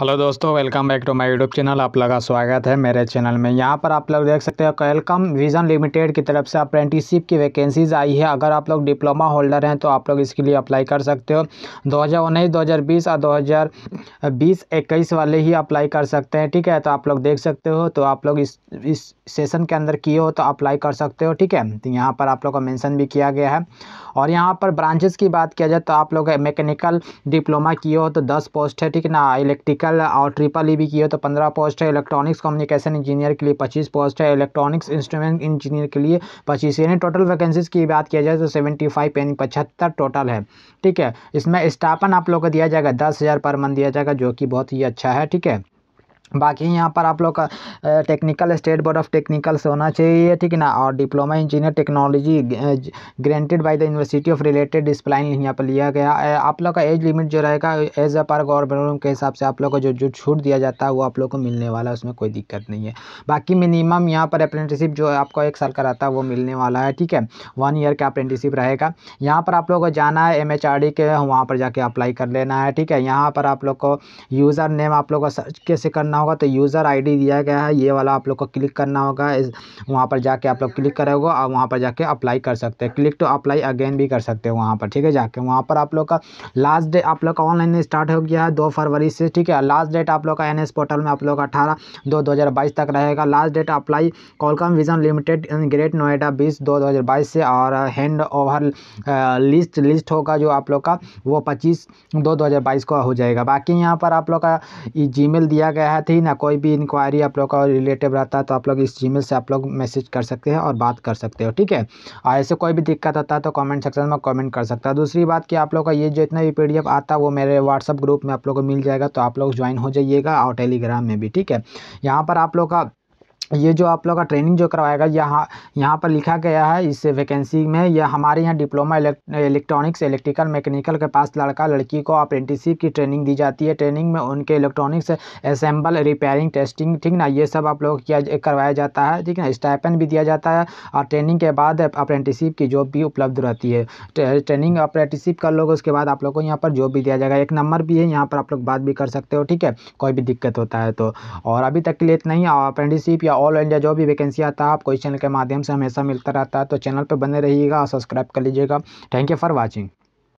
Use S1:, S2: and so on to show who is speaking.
S1: hello दोस्तों welcome back to my YouTube channel आप लोग का स्वागत है मेरे चैनल में यहाँ पर आप लोग देख सकते हो कैलकम विजन लिमिटेड की तरफ से अप्रेंटिसशिप की वैकेंसीज आई है अगर आप लोग डिप्लोमा होल्डर हैं तो आप लोग इसके लिए अप्लाई कर सकते हो 2019 2020 और 2020 21 वाले ही अप्लाई कर सकते हैं ठीक है तो आप लोग देख सकते हो तो आप लोग इस इस सेशन के अंदर किए हो तो अप्लाई कर सकते हो ठीक है तो यहाँ पर आप लोग का मैंसन भी किया गया है और यहाँ पर ब्रांचेज़ की बात किया जाए तो आप लोग मैकेनिकल डिप्लोमा किए हो तो दस पोस्ट है ठीक है ना इलेक्ट्रिकल मैकेनिकल और ट्रिपल ई भी की है तो पंद्रह पोस्ट है इलेक्ट्रॉनिक्स कम्युनिकेशन इंजीनियर के लिए पच्चीस पोस्ट है इलेक्ट्रॉनिक्स इंस्ट्रूमेंट इंजीनियर के लिए पच्चीस यानी टोटल वैकेंसीज की बात किया जाए तो सेवेंटी फाइव यानी पचहत्तर टोटल है ठीक है इसमें स्टापन आप लोग को दिया जाएगा दस हज़ार पर मंथ दिया जाएगा जो कि बहुत ही अच्छा है ठीक है बाकी यहाँ पर आप लोग का technical state board of technicals होना चाहिए ठीक है ना और diploma engineer technology granted by the university of related discipline यहाँ पर लिया गया आप लोग का एज लिमिट जो रहेगा एज अ पर गवर्नमेंट के हिसाब से आप लोग को जो जो छूट दिया जाता है वो आप लोग को मिलने वाला है उसमें कोई दिक्कत नहीं है बाकी मिनिमम यहाँ पर अप्रेंटिसिप जो आपको एक साल का रहता है वो मिलने वाला है ठीक है वन ईयर का अप्रेंटिसिप रहेगा यहाँ पर आप लोग को जाना है एम के वहाँ पर जाके अप्लाई कर लेना है ठीक है यहाँ पर आप लोग को यूज़र नेम आप लोग को सर्च कैसे करना करना होगा तो यूज़र आईडी दिया गया है ये वाला आप लोग को क्लिक करना होगा इस वहाँ पर जाके आप लोग क्लिक करोगे और वहाँ पर जाके अप्लाई कर सकते हैं क्लिक टू अप्लाई अगेन भी कर सकते हैं वहाँ पर ठीक है जाके वहाँ पर आप लोग का लास्ट डे आप लोग का ऑनलाइन स्टार्ट हो गया है दो फरवरी से ठीक है लास्ट डेट आप लोग का एन पोर्टल में आप लोग का अठारह दो दो तक रहेगा लास्ट डेट अप्लाई कॉलकम vision limited in great Noida बीस दो दो से और हैंड ओवर लिस्ट लिस्ट होगा जो आप लोग का वो पच्चीस दो दो को हो जाएगा बाकी यहाँ पर आप लोग का ई दिया गया है साथ ही ना कोई भी इंक्वायरी आप लोग का रिलेटिव रहता है तो आप लोग इस जी से आप लोग मैसेज कर सकते हैं और बात कर सकते हो ठीक है और ऐसे कोई भी दिक्कत होता है तो कमेंट सेक्शन में कमेंट कर सकता है दूसरी बात कि आप लोग का ये जितना भी पी आता है वो मेरे व्हाट्सअप ग्रुप में आप लोग को मिल जाएगा तो आप लोग ज्वाइन हो जाइएगा और टेलीग्राम में भी ठीक है यहाँ पर आप लोग का ये जो आप लोग का ट्रेनिंग जो करवाएगा यहाँ यहाँ पर लिखा गया है इस वैकेंसी में यह हमारे यहाँ डिप्लोमा इलेक्ट्रॉनिक्स इलेक्ट्रिकल मैकेनिकल के पास लड़का लड़की को अप्रेंटिसशिप की ट्रेनिंग दी जाती है ट्रेनिंग में उनके इलेक्ट्रॉनिक्स असेंबल रिपेयरिंग टेस्टिंग ठीक ना ये सब आप लोग किया करवाया जाता है ठीक ना स्टाइपन भी दिया जाता है और ट्रेनिंग के बाद अप्रेंटिसशिप की जॉब भी उपलब्ध रहती है ट्रेनिंग अप्रेंटिसशिप कर लोग उसके बाद आप लोग को यहाँ पर जॉब भी दिया जाएगा एक नंबर भी है यहाँ पर आप लोग बात भी कर सकते हो ठीक है कोई भी दिक्कत होता है तो और अभी तक के लिए इतना ही अप्रेंटिसशिप या ऑल इंडिया जो भी वैकेंसी आता है आपको इस चैनल के माध्यम से हमेशा मिलता रहता है तो चैनल पर बने रहिएगा और सब्सक्राइब कर लीजिएगा थैंक यू फॉर वॉचिंग